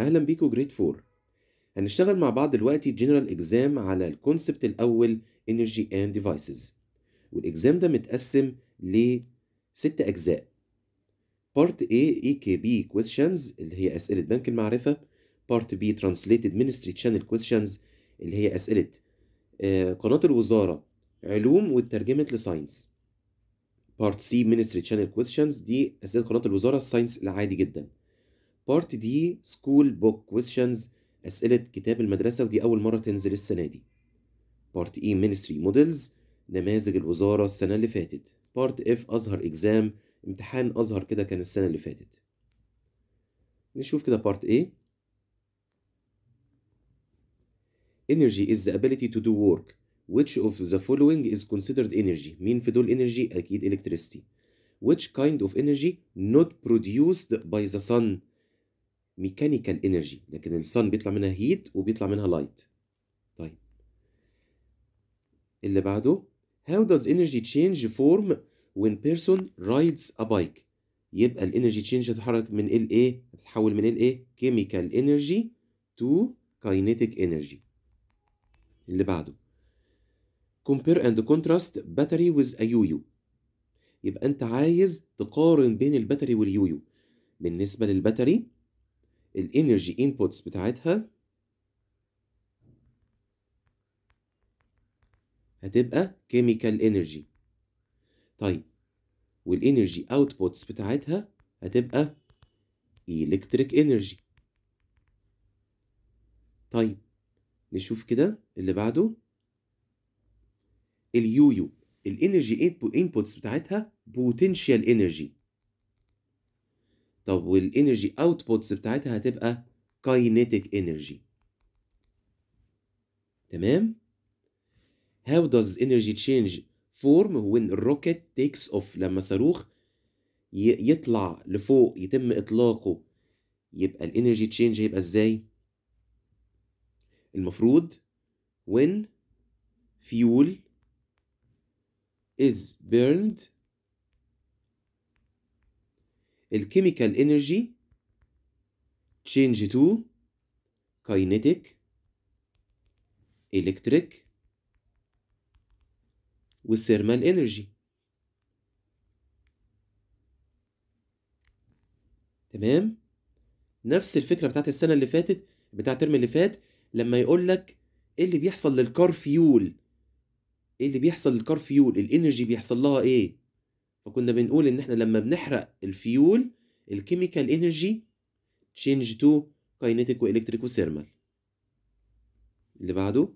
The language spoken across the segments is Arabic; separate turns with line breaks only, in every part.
اهلا بيكوا جريد 4 هنشتغل مع بعض دلوقتي جنرال اكزام على الكونسبت الاول انرجي اند ديفايسز والاكزام ده متقسم ل ست اجزاء بارت A اي كي بي كويستشنز اللي هي اسئله بنك المعرفه بارت B ترانسليتد مينستري تشانل كويستشنز اللي هي اسئله آه، قناه الوزاره علوم واترجمت لساينس بارت سي مينستري تشانل كويستشنز دي اسئله قناه الوزاره الساينس العادي جدا بارت دي سكول بوك كويشنز أسئلة كتاب المدرسة ودي أول مرة تنزل السنة دي بارت إي مينستري مودلز نماذج الوزارة السنة اللي فاتت بارت إف أزهر إكزام امتحان أزهر كده كان السنة اللي فاتت نشوف كده بارت A Energy is the ability to do work Which of the following is considered energy مين في دول energy أكيد electricity Which kind of energy not produced by the sun ميكانيكال انرجي لكن الصن بيطلع منها هيت وبيطلع منها لايت طيب اللي بعده how does energy change form when person rides a bike يبقى الانرجي تشينج هتتحرك من ال ايه هتتحول من ال ايه كيميكال انرجي تو كاينيتيك انرجي اللي بعده compare and contrast battery with a يويو يبقى انت عايز تقارن بين الباتري واليويو بالنسبه للباتري الانرجي انبوتس بتاعتها هتبقى كيميكال انرجي طيب والانرجي اوتبوتس بتاعتها هتبقى الكتريك انرجي طيب نشوف كده اللي بعده اليويو الانرجي انبوتس بتاعتها بوتنشال انرجي طب والانرجي اوتبوتس بتاعتها هتبقى كاينيتيك انرجي تمام how does energy change form when rocket takes off لما صاروخ يطلع لفوق يتم اطلاقه يبقى الانرجي تشينج هيبقى ازاي المفروض when fuel is burned الكيميكال انرجي change to kinetic electric والثيرمال انرجي تمام نفس الفكره بتاعت السنه اللي فاتت بتاع الترم اللي فات لما يقول لك ايه اللي بيحصل للكار فيول ايه اللي بيحصل للكار فيول الانرجي بيحصل لها ايه فكنا بنقول ان احنا لما بنحرق الفيول الكيميكال انرجي تشينج تو كاينيتيك والكتريك وثيرمال اللي بعده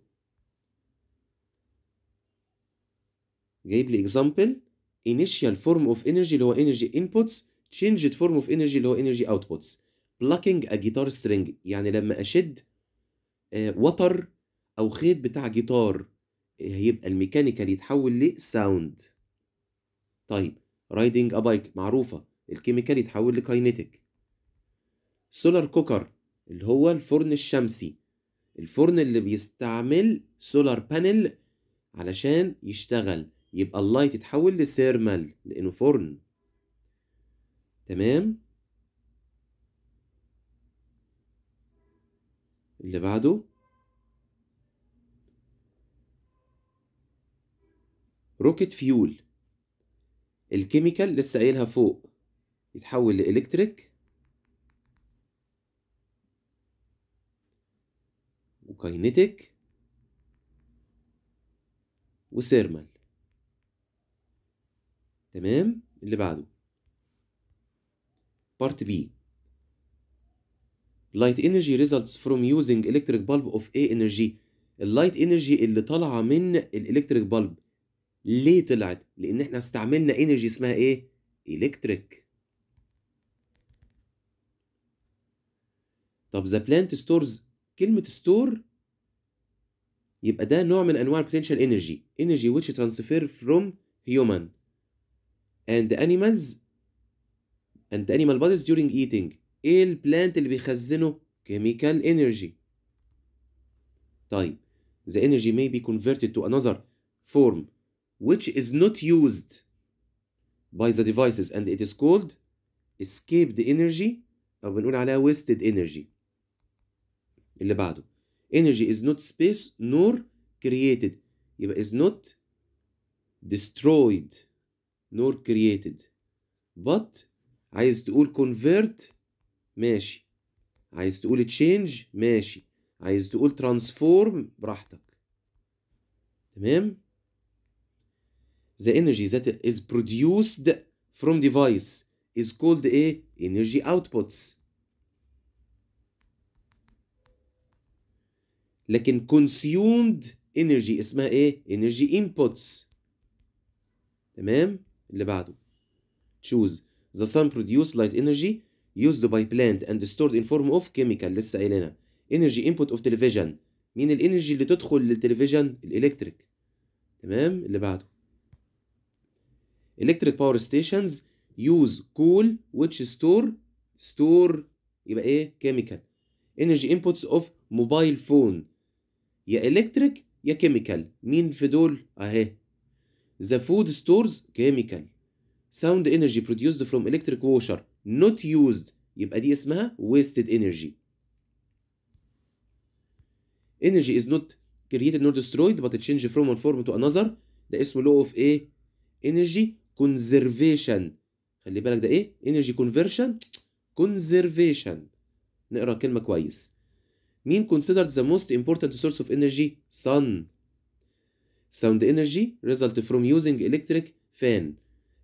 جايب لي اكزامبل initial form of energy اللي هو energy inputs changed form of energy اللي هو energy outputs plucking a guitar string يعني لما اشد وتر آه، او خيط بتاع جيتار آه، هيبقى الميكانيكال يتحول لساوند طيب رايدنج أبايك معروفة الكيميكال يتحول لكاينيتك سولار كوكر اللي هو الفرن الشمسي الفرن اللي بيستعمل سولار بانل علشان يشتغل يبقى اللايت يتحول لسيرمال لانه فرن تمام اللي بعده روكيت فيول الكيميكال لسه قايلها فوق يتحول لإلكتريك وكاينيتيك وسيرمال تمام اللي بعده بارت بي light energy results from using electric bulb of a energy اللايت انرجي اللي طالعه من الالكتريك بالب ليه طلعت؟ لأن احنا استعملنا انرجي اسمها ايه؟ إلكتريك طب ذا بلانت ستورز كلمة ستور يبقى ده نوع من أنواع البوتنشال انرجي انرجي which transfer from human and animals and animal bodies during eating ايه البلانت اللي بيخزنه chemical energy طيب the energy may be converted to another form which is not used by the devices and it is called escaped energy أو بنقول عليها wasted energy اللي بعده energy is not space nor created يبقى is not destroyed nor created but عايز تقول convert ماشي عايز تقول change ماشي عايز تقول transform براحتك تمام the energy that is produced from device is called a energy outputs لكن consumed energy اسمها ايه energy inputs تمام اللي بعده choose the sun produced light energy used by plant and stored in form of chemical لسه قايلينها energy input of television مين الانرجي اللي تدخل للتلفزيون الالكتريك تمام اللي بعده electric power stations use coal which store store يبقى ايه chemical energy inputs of mobile phone يا electric يا chemical مين في دول اهي the food stores chemical sound energy produced from electric washer not used يبقى دي اسمها wasted energy energy is not created nor destroyed but it changes from one form to another ده اسمه law of ايه energy كونزرفيشن خلي بالك ده ايه انرجي كونفرشن كونزرفيشن نقرا الكلمه كويس مين considered the most important source of energy sun sound energy result from using electric fan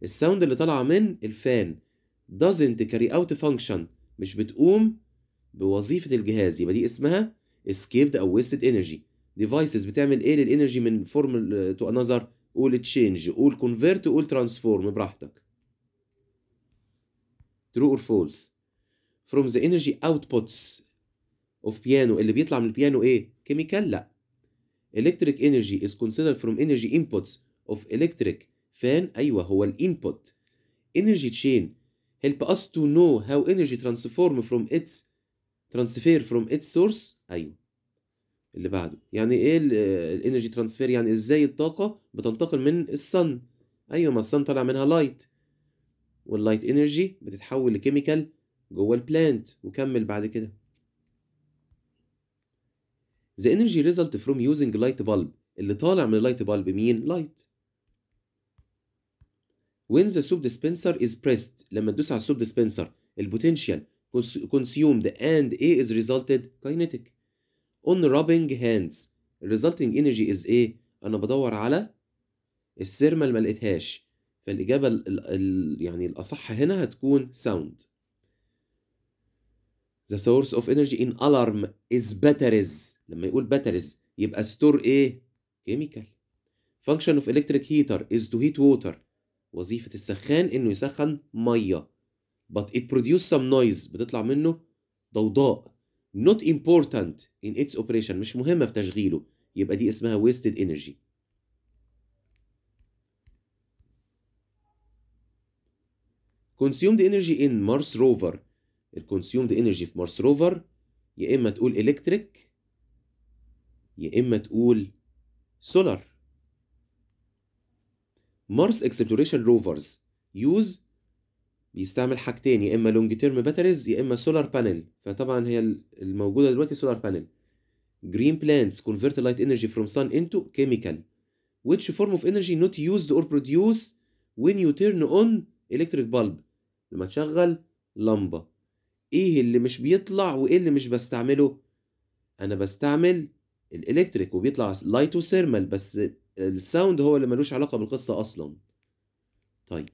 الساوند اللي طالعه من الفان doesn't carry out function مش بتقوم بوظيفه الجهاز يبقى دي اسمها escaped او wasted energy devices بتعمل ايه للانرجي من فورم تو انذر قول تشينج قول كونفيرت قول ترانسفورم براحتك true or false from the energy outputs of piano اللي بيطلع من البيانو ايه كيميكال لا electric energy is considered from energy inputs of electric fan ايوه هو الانبوت energy chain help us to know how energy transform from its transfer from its source ايوه اللي بعده يعني ايه الانرجي ترانسفير يعني ازاي الطاقه بتنتقل من الصن ايوه ما الصن طالع منها لايت واللايت انرجي بتتحول لكيميكال جوه البلانت وكمل بعد كده The energy result from using light bulb اللي طالع من اللايت bulb مين؟ لايت When the soup dispenser is pressed لما تدوس على السوب dispenser البوتنشال consumed and A is resulted kinetic on rubbing hands resulting energy is ايه انا بدور على السيرمال ما لقيتهاش فالاجابه الـ الـ يعني الاصح هنا هتكون sound the source of energy in alarm is batteries لما يقول batteries يبقى ستور ايه chemical function of electric heater is to heat water وظيفة السخان انه يسخن مية but it produce some noise بتطلع منه ضوضاء not important in its operation مش مهمة في تشغيله يبقى دي اسمها wasted energy consumed energy in Mars rover consumed energy في Mars rover يا اما تقول electric يا اما تقول solar Mars exploration rovers use بيستعمل حاجتين يا اما لونج تيرم باتريز يا اما سولار بانل فطبعا هي الموجوده دلوقتي سولار بانل جرين بلانتس convert light energy from sun into chemical which form of energy not used or produced when you turn on electric bulb لما تشغل لمبة ايه اللي مش بيطلع وايه اللي مش بستعمله انا بستعمل الالكتريك وبيطلع لايتوثيرمال بس الساوند هو اللي ملوش علاقة بالقصة اصلا طيب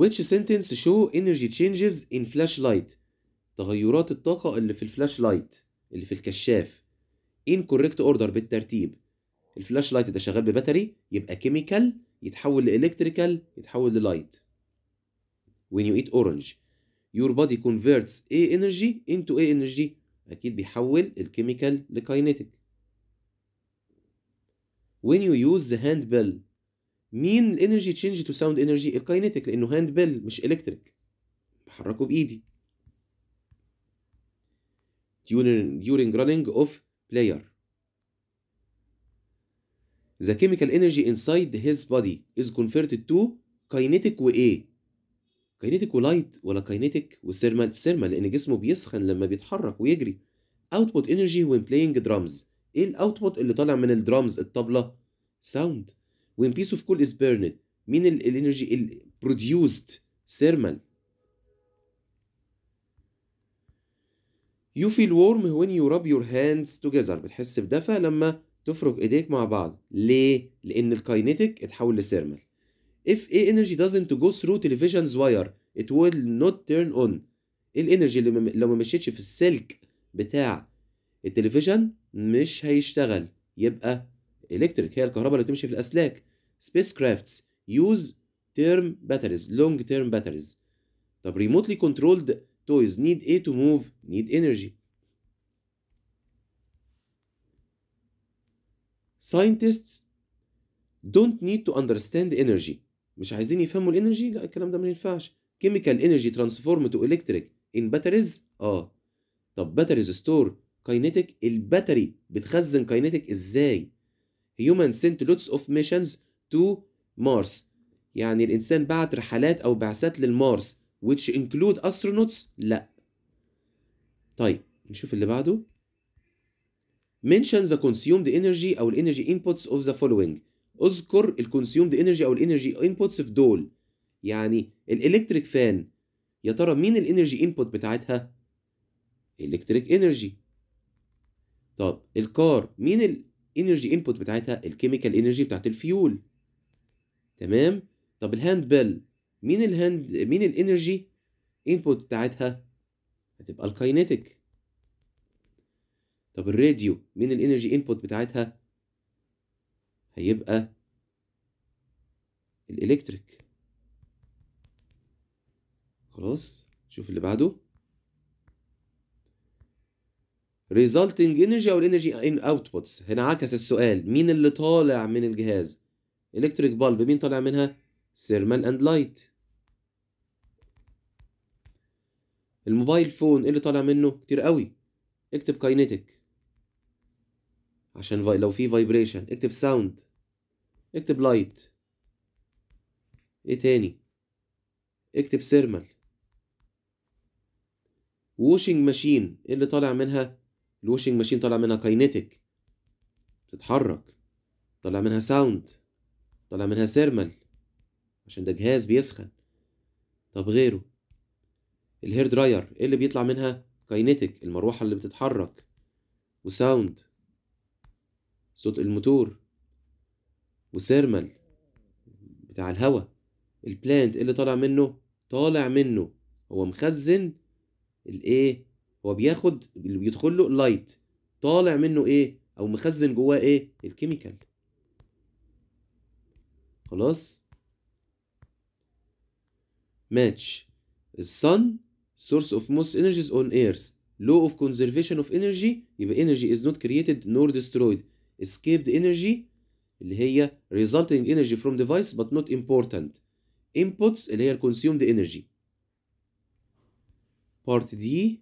which sentence show energy changes in flashlight تغيرات الطاقة اللي في الفلاش لايت اللي في الكشاف in correct order بالترتيب الفلاش لايت ده شغال بباتري يبقى كيميكال يتحول لإلكتريكال يتحول للايت when you eat orange your body converts A energy into A energy أكيد بيحول الكيميكال لكاينيتيك when you use the handbell مين الانرجي تشينج تو ساوند انرجي الكاينتيك لانه هاند بيل مش الكتريك بحركه بايدي during running of player the chemical energy inside his body is converted to kinetic وايه كاينيتيك ولايت ولا كاينيتيك وسيرما سيرما لان جسمه بيسخن لما بيتحرك ويجري output energy when playing drums ايه الاوتبوت اللي طالع من الدرامز الطبلة ساوند وين بيس اوف كول از بيرند مين الانرجي البروديوسد ثيرمال you feel warm when you rub your hands together بتحس بدفى لما تفرك ايديك مع بعض ليه لان الكاينيتك اتحول لثيرمال if a energy doesn't go through television's wire it will not turn on الانرجي اللي لو ما مشيتش في السلك بتاع التلفزيون مش هيشتغل يبقى الكتريك هي الكهرباء اللي تمشي في الاسلاك spacecrafts use term batteries, long-term batteries. The remotely controlled toys need A to move, need energy. Scientists don't need to understand energy. مش عايزين يفهموا الانرجي؟ لا الكلام ده ما ينفعش. Chemical energy transformed to electric in batteries؟ اه. طب batteries store kinetic الباتري بتخزن kinetic ازاي؟ Human sent lots of missions to Mars يعني الإنسان بعت رحلات أو بعثات للمارس which include astronauts لا طيب نشوف اللي بعده mention the consumed energy أو energy inputs of the following اذكر ال consumed energy او energy inputs في دول يعني الالكتريك فان يا ترى مين الانرجي انبوت بتاعتها الكتريك انرجي طب الكار مين الانرجي انبوت بتاعتها الكيميكال انرجي بتاعت الفيول تمام طب الهاند بيل مين الهاند مين الانرجي انبوت بتاعتها هتبقى الكاينيتيك طب الراديو مين الانرجي انبوت بتاعتها هيبقى الالكتريك خلاص شوف اللي بعده resulting energy او الانرجي ان اوتبوتس هنا عكس السؤال مين اللي طالع من الجهاز الكتريك بالب مين طالع منها ثيرمال اند لايت الموبايل فون إيه اللي طالع منه كتير قوي اكتب كاينيتك عشان لو في فايبريشن اكتب ساوند اكتب لايت ايه تاني اكتب سيرمال ووشنج ماشين ايه اللي طالع منها الوشنج ماشين طالع منها كاينيتك بتتحرك طالع منها ساوند طلع منها سيرمال عشان ده جهاز بيسخن طب غيره الهير دراير ايه اللي بيطلع منها كاينيتك المروحه اللي بتتحرك وساوند صوت الموتور وسيرمال بتاع الهوا البلانت إيه اللي طالع منه طالع منه هو مخزن الايه هو بياخد اللي بيدخل له لايت طالع منه ايه او مخزن جواه ايه الكيميكال خلاص ماتش sun source of most energies on earth law of conservation of energy يبقى energy is not created nor destroyed escaped energy اللي هي resulting energy from device but not important inputs اللي هي consumed energy part D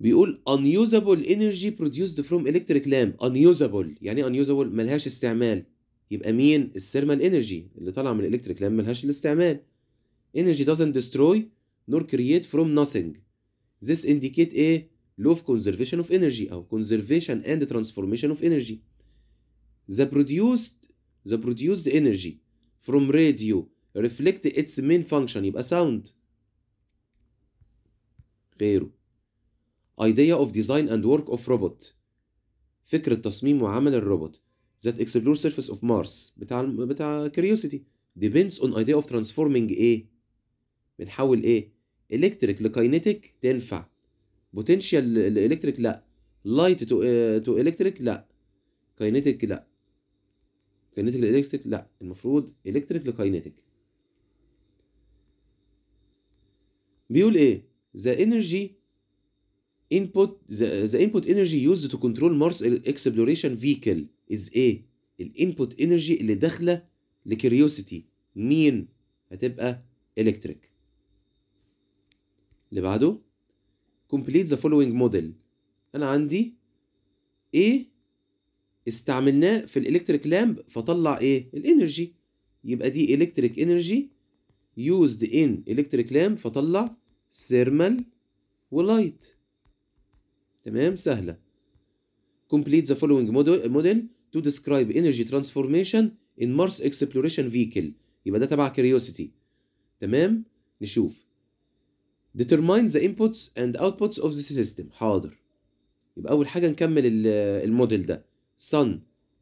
بيقول unusable energy produced from electric lamp unusable يعني unusable ملهاش استعمال يبقى مين الثيرمال انرجي اللي طالعه من الالكتريك لامب ملهاش الاستعمال energy doesn't destroy nor create from nothing this indicate a law of conservation of energy او conservation and transformation of energy the produced the produced energy from radio reflect its main function يبقى sound غيره idea of design and work of robot فكرة تصميم وعمل الروبوت that explore surface of Mars بتاع بتاع curiosity depends on idea of transforming A بنحول A electric لكاينيتيك تنفع potential لالكتريك لا light to uh, to electric لا kinetic لا kinetic لالكتريك لا المفروض electric لكاينيتيك بيقول ايه the energy input the, the input energy used to control Mars exploration vehicle از ايه الانبوت انرجي اللي داخله لكيريوسيتي مين هتبقى الكتريك اللي بعده complete the following model انا عندي ايه استعملناه في الالكتريك لامب فطلع ايه الانرجي يبقى دي الكتريك انرجي used in الكتريك لامب فطلع thermal ولايت تمام سهله complete the following model to describe energy transformation in Mars exploration vehicle يبقى ده تبع curiosity تمام نشوف determine the inputs and outputs of the system حاضر يبقى أول حاجة نكمل الموديل ده sun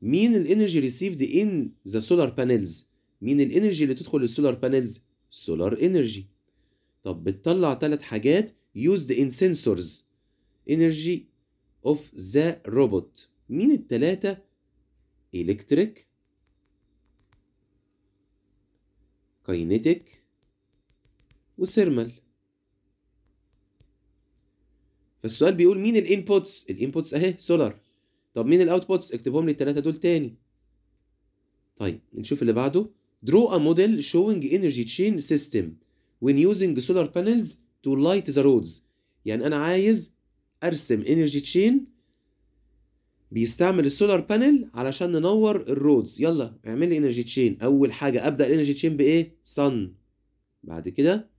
مين energy received in the solar panels مين الانرجي اللي تدخل السولار panels سولار energy طب بتطلع ثلاث حاجات used in sensors energy of the robot مين التلاتة electric kinetic وثيرمال فالسؤال بيقول مين الانبوتس الانبوتس اهي سولار طب مين الاوتبوتس اكتبهم لي الثلاثه دول تاني طيب نشوف اللي بعده draw a model showing energy chain system when using solar panels to light the roads يعني انا عايز ارسم energy chain بيستعمل السولار بانل علشان ننور الرودز يلا اعمل لي انرجي تشين اول حاجه ابدا الانرجي تشين بايه صن بعد كده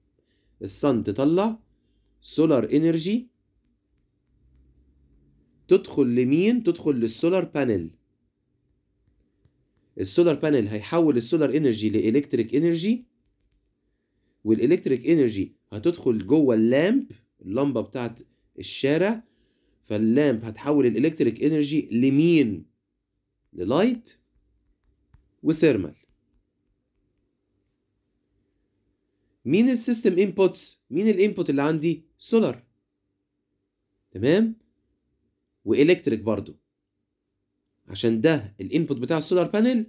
الصن تطلع سولار انرجي تدخل لمين تدخل للسولار بانل السولار بانل هيحول السولار انرجي لالكتريك انرجي والالكتريك انرجي هتدخل جوه اللامب اللمبه بتاعت الشارع فاللامب هتحول الالكتريك انرجي لمين للايت وثيرمال مين السيستم انبوتس مين الانبوت اللي عندي سولار تمام والكتريك برضو عشان ده الانبوت بتاع السولار بانل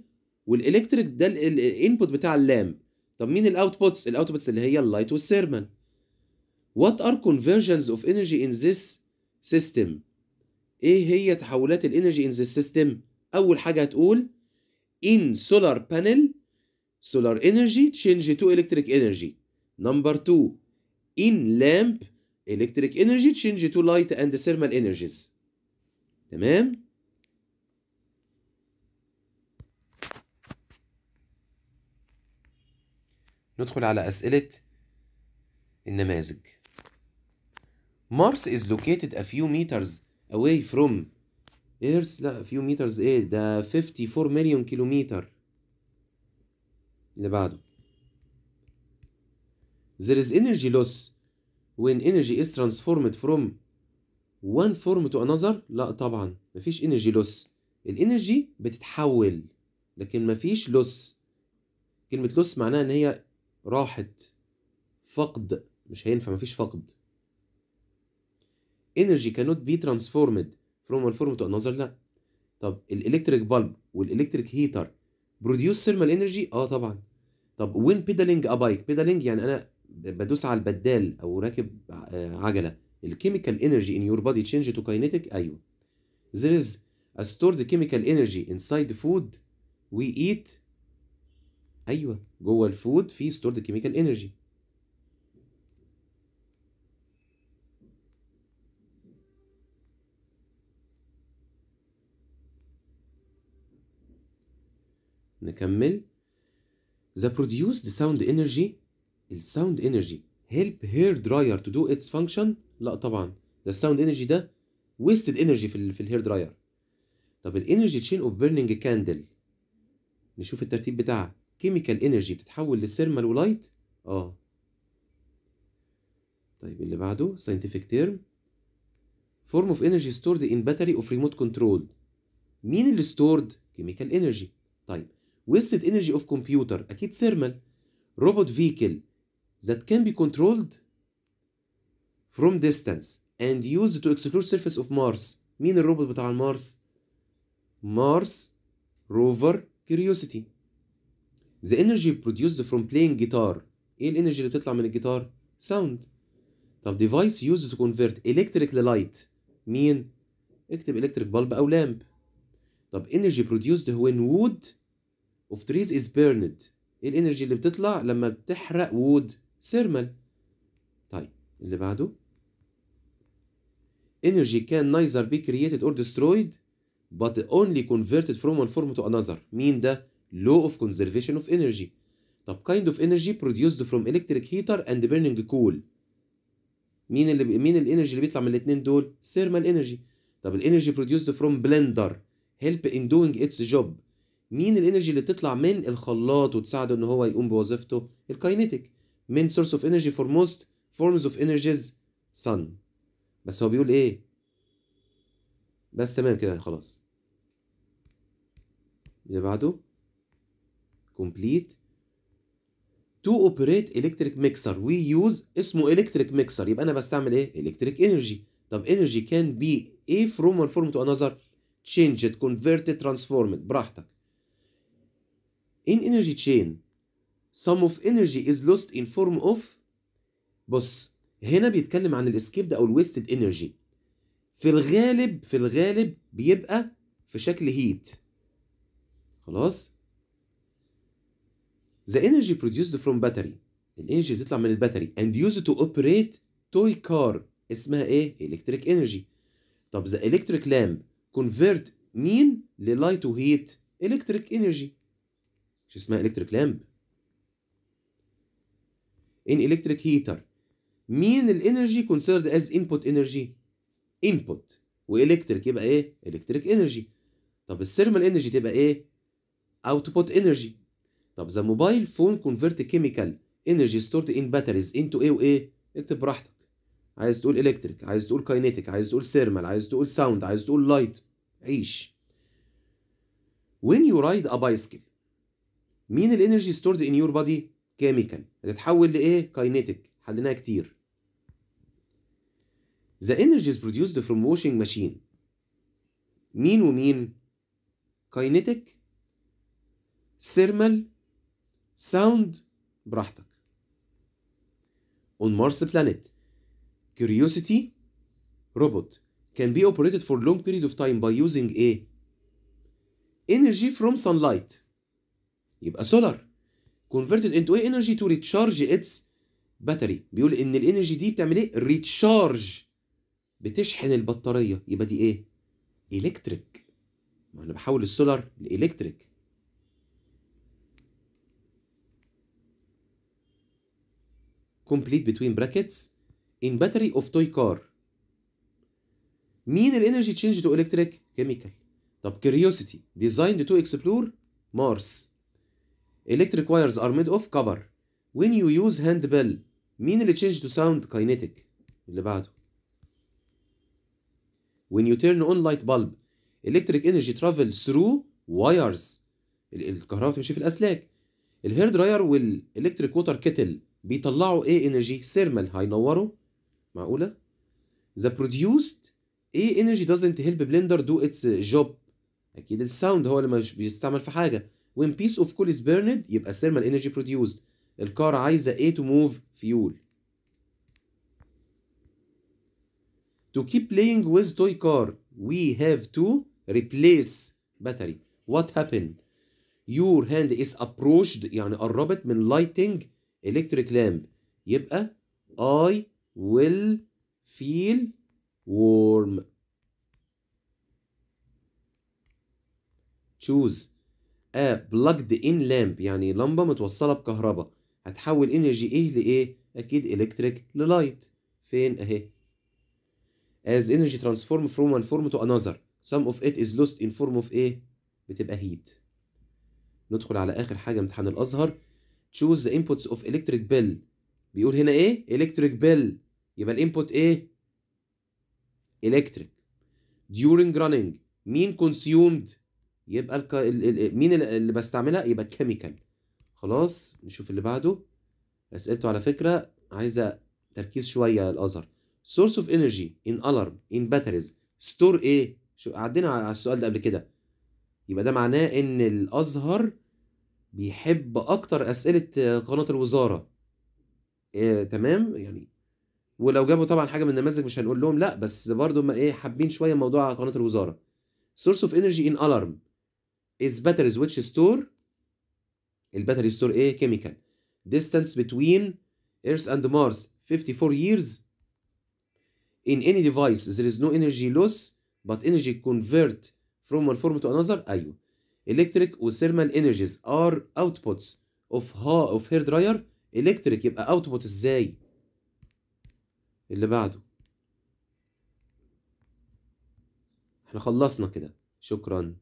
والالكتريك ده الانبوت بتاع اللامب طب مين الاوتبوتس الاوتبوتس اللي هي اللايت والثيرمال what are conversions of energy in this سيستم ايه هي تحولات الانرجي ان ذا سيستم اول حاجه هتقول in solar panel solar energy change to electric energy number 2 in lamp electric energy change to light and thermal energies تمام ندخل على أسئلة النماذج مارس is located a few meters away from Earth لا few meters ايه ده 54 مليون كيلومتر اللي بعده There is energy loss when energy is transformed from one form to another لا طبعا مفيش energy loss الانرجي بتتحول لكن مفيش لوس كلمة لوس معناها ان هي راحت فقد مش هينفع مفيش فقد energy cannot be transformed from one form to another لا طب الالكتريك بالب والالكتريك هيتر بروديوس ثيرمال انرجي اه طبعا طب وين بيدالينج ا بايك بيدالينج يعني انا بدوس على البدال او راكب عجله الكيميكال انرجي ان يور بودي تشينج تو كاينيتيك ايوه there is a stored chemical energy inside food we eat ايوه جوه الفود في stored chemical energy نكمل The produced sound energy sound energy help hair dryer to do its function لا طبعا ده sound energy ده wasted energy في ال في الهير دراير طب ال energy chain burning a candle نشوف الترتيب بتاعها chemical energy بتتحول ل thermal light اه طيب اللي بعده scientific term form of energy stored in battery of remote control مين اللي stored chemical energy طيب wasted energy of computer أكيد thermal robot vehicle that can be controlled from distance and used to explore surface of Mars مين الروبوت بتاع المارس؟ Mars rover Curiosity. The energy produced from playing guitar ايه الانرجي اللي بتطلع من الجيتار؟ sound. طب device used to convert electric light. مين؟ اكتب electric bulb او lamp. طب energy produced when wood of trees is burned ايه الانرجي اللي بتطلع لما بتحرق وود ثيرمال طيب اللي بعده energy can neither be created or destroyed but only converted from one form to another مين ده law of conservation of energy طب kind of energy produced from electric heater and burning coal مين اللي مين الانرجي اللي بيطلع من الاثنين دول thermal energy طب الانرجي produced from blender help in doing its job مين الانرجي اللي بتطلع من الخلاط وتساعده ان هو يقوم بوظيفته الكاينيتيك من سورس اوف انرجي فور موست فورمز اوف انرجيز صن بس هو بيقول ايه بس تمام كده خلاص اللي بعده complete to operate electric mixer we use اسمه electric mixer يبقى انا بستعمل ايه electric energy طب energy can be a from one form to another changed converted transformed براحتك in energy chain sum of energy is lost in form of بص هنا بيتكلم عن ده او الويستد انرجي في الغالب في الغالب بيبقى في شكل هيت خلاص the energy produced from battery الانرجي بتطلع من الباتري and used to operate toy car اسمها ايه electric energy طب the electric lamp convert مين ل light to heat electric energy مش اسمها الكتريك لامب in electric heater مين الانرجي considered as input energy input والكتريك يبقى ايه electric energy طب الثيرمال انرجي تبقى ايه output energy طب the mobile phone convert chemical energy stored in batteries into ايه وايه اكتب براحتك عايز تقول electric عايز تقول kinetic عايز تقول thermal عايز تقول sound عايز تقول light عيش when you ride a bicycle مين الانرجي ستورد ان يور بادي كيميكال هتتحول لايه كاينيتيك حليناها كتير the energies produced from washing machine مين ومين kinetic thermal sound براحتك on Mars planet Curiosity robot can be operated for long period of time by using a energy from sunlight يبقى سولار converted into ايه energy to recharge its battery بيقول ان الانرجي دي بتعمل ايه recharge بتشحن البطاريه يبقى دي ايه electric ما انا بحول السولار لالكتريك complete between brackets in battery of toy car مين الانرجي تشينج تو الكتريك كيميكال طب curiosity designed to explore Mars electric wires are made of copper when you use hand bell مين اللي change to sound kinetic اللي بعده when you turn on light bulb electric energy travel through wires الكهرباء بتمشي في الاسلاك الهير دراير والالكتريك ووتر كيتل بيطلعوا ايه انرجي ثيرمال هينوروا معقوله the produced ايه energy doesn't help blender do its job اكيد الساوند هو اللي مش بيستعمل في حاجه when piece of coal is burned يبقى thermal energy produced الكار عايزة A to move fuel to keep playing with toy car we have to replace battery what happened your hand is approached يعني قربت من lighting electric lamp يبقى I will feel warm choose ا بلجد ان لامب يعني لمبه متوصله بكهرباء هتحول انرجي ايه لايه اكيد الكتريك للايت فين اهي as energy transform from one form to another some of it is lost in form of ايه بتبقى heat ندخل على اخر حاجه امتحان الازهر choose the inputs of electric bill بيقول هنا ايه electric bill يبقى الانبوت ايه electric during running mean consumed يبقى الكا... ال... ال... مين اللي بستعملها يبقى الكيميكال خلاص نشوف اللي بعده اسئلته على فكره عايزه تركيز شويه الازهر سورس اوف انرجي ان الارم ان باتريز ستور ايه شو عدينا على السؤال ده قبل كده يبقى ده معناه ان الازهر بيحب اكتر اسئله آه، قناه الوزاره إيه تمام يعني ولو جابوا طبعا حاجه من النماذج مش هنقول لهم لا بس برضو ما ايه حابين شويه موضوع قناه الوزاره سورس اوف انرجي ان الارم is batteries which store battery ستور ايه chemical distance between Earth and Mars 54 years in any device there is no energy loss but energy convert from one form to another ايوه electric و thermal energies are outputs of ha of hair dryer electric يبقى output ازاي اللي بعده احنا خلصنا كده شكرا